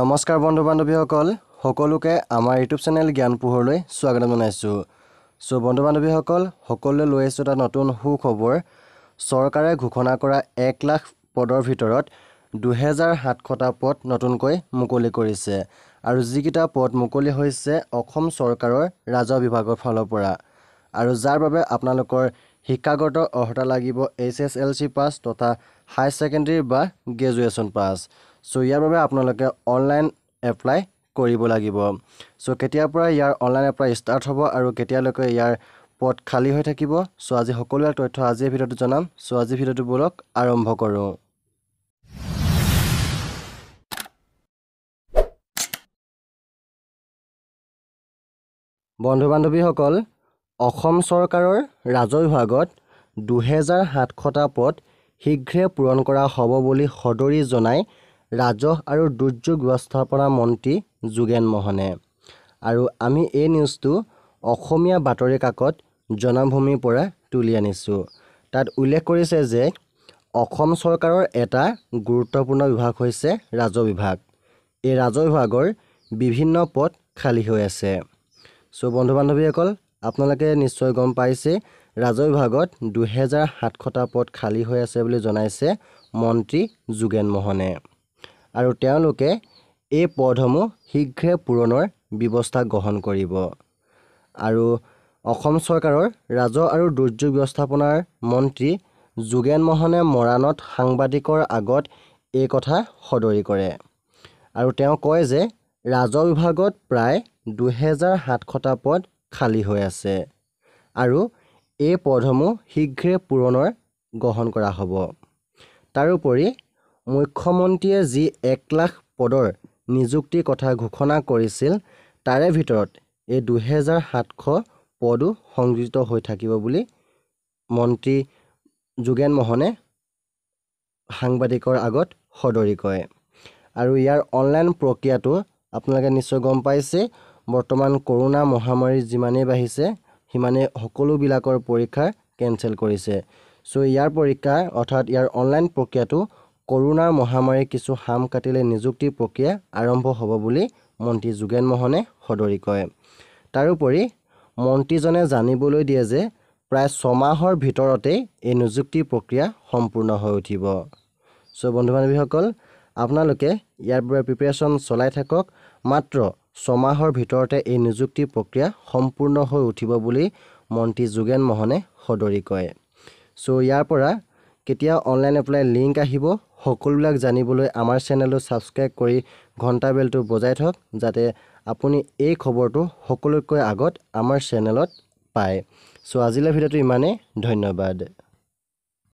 নমস্কাৰ বন্ধু বান্ধৱীসকল সকলোকে আমাৰ ইউটিউব চেনেল জ্ঞান পোহৰলৈ স্বাগতম জনাইছোঁ চ' বন্ধু বান্ধৱীসকল সকলোৱে লৈ আহিছোঁ এটা নতুন সুখবৰ চৰকাৰে ঘোষণা কৰা এক লাখ পদৰ ভিতৰত দুহেজাৰ সাতশটা পদ নতুনকৈ মুকলি কৰিছে আৰু যিকেইটা পদ মুকলি হৈছে অসম চৰকাৰৰ ৰাজহ বিভাগৰ ফালৰ পৰা আৰু যাৰ বাবে আপোনালোকৰ শিক্ষাগত অৰ্হতা লাগিব H S L C pass তথা হায়াৰ ছেকেণ্ডেৰী বা গ্ৰেজুৱেশ্যন পাছ চ' ইয়াৰ বাবে আপোনালোকে অনলাইন এপ্লাই কৰিব লাগিব চ' কেতিয়াৰ পৰা ইয়াৰ অনলাইন এপ্লাই ষ্টাৰ্ট হ'ব আৰু কেতিয়ালৈকে ইয়াৰ পদ খালী হৈ থাকিব চ' আজি সকলোৱে তথ্য আজিৰ ভিডিঅ'টো জনাম চ' আজিৰ ভিডিঅ'টো বোলক আৰম্ভ কৰোঁ বন্ধু বান্ধৱীসকল অসম চৰকাৰৰ ৰাজহ বিভাগত দুহেজাৰ সাতশটা পদ শীঘ্ৰে পূৰণ কৰা হ'ব বুলি সদৰি জনায় ৰাজহ আৰু দুৰ্যোগ ব্যৱস্থাপনা মন্ত্ৰী যোগেন মোহনে আৰু আমি এই নিউজটো অসমীয়া বাতৰি কাকত জনমভূমিৰ পৰা তুলি আনিছোঁ তাত উল্লেখ কৰিছে যে অসম চৰকাৰৰ এটা গুৰুত্বপূৰ্ণ বিভাগ হৈছে ৰাজহ বিভাগ এই ৰাজহ বিভাগৰ বিভিন্ন পদ খালী হৈ আছে চ' বন্ধু বান্ধৱীসকল আপোনালোকে নিশ্চয় গম পাইছে ৰাজহ বিভাগত দুহেজাৰ সাতশটা পদ খালী হৈ আছে বুলি জনাইছে মন্ত্ৰী যোগেন মোহনে আৰু তেওঁলোকে এই পদসমূহ শীঘ্ৰে পূৰণৰ ব্যৱস্থা গ্ৰহণ কৰিব আৰু অসম চৰকাৰৰ ৰাজহ আৰু দুৰ্যোগ ব্যৱস্থাপনাৰ মন্ত্ৰী যোগেন মোহনে মৰাণত সাংবাদিকৰ আগত এই কথা সদৰি কৰে আৰু তেওঁ কয় যে ৰাজহ বিভাগত প্ৰায় দুহেজাৰ সাতশটা পদ খালী হৈ আছে আৰু এই পদসমূহ শীঘ্ৰে পূৰণৰ গ্ৰহণ কৰা হ'ব তাৰোপৰি মুখ্যমন্ত্ৰীয়ে যি এক লাখ পদৰ নিযুক্তিৰ কথা ঘোষণা কৰিছিল তাৰে ভিতৰত এই দুহেজাৰ সাতশ পদো সংযোজিত হৈ থাকিব বুলি মন্ত্ৰী যোগেন মোহনে সাংবাদিকৰ আগত সদৰি কয় আৰু ইয়াৰ অনলাইন প্ৰক্ৰিয়াটো আপোনালোকে নিশ্চয় গম পাইছে বৰ্তমান কৰোণা মহামাৰী যিমানেই বাঢ়িছে সিমানেই সকলোবিলাকৰ পৰীক্ষা কেঞ্চেল কৰিছে চ' ইয়াৰ পৰীক্ষা অৰ্থাৎ ইয়াৰ অনলাইন প্ৰক্ৰিয়াটো কৰোণাৰ মহামাৰীৰ কিছু হাম কাটিলে নিযুক্তি প্ৰক্ৰিয়া আৰম্ভ হ'ব বুলি মন্ত্ৰী যোগেন মোহনে সদৰি কয় তাৰোপৰি মন্ত্ৰীজনে জানিবলৈ দিয়ে যে প্ৰায় ছমাহৰ ভিতৰতেই এই নিযুক্তি প্ৰক্ৰিয়া সম্পূৰ্ণ হৈ উঠিব চ' বন্ধু বান্ধৱীসকল আপোনালোকে ইয়াৰ বাবে প্ৰিপেৰেশ্যন চলাই থাকক মাত্ৰ ছমাহৰ ভিতৰতে এই নিযুক্তি প্ৰক্ৰিয়া সম্পূৰ্ণ হৈ উঠিব বুলি মন্ত্ৰী যোগেন মোহনে সদৰি কয় চ' ইয়াৰ পৰা কেতিয়া অনলাইন এপ্লাই লিংক আহিব সকলোবিলাক জানিবলৈ আমাৰ চেনেলটো ছাবস্ক্ৰাইব কৰি ঘণ্টা বেলটো বজাই থওক যাতে আপুনি এই খবৰটো সকলোতকৈ আগত আমাৰ চেনেলত পায় চ' আজিলৈ ভিডিঅ'টো ইমানেই ধন্যবাদ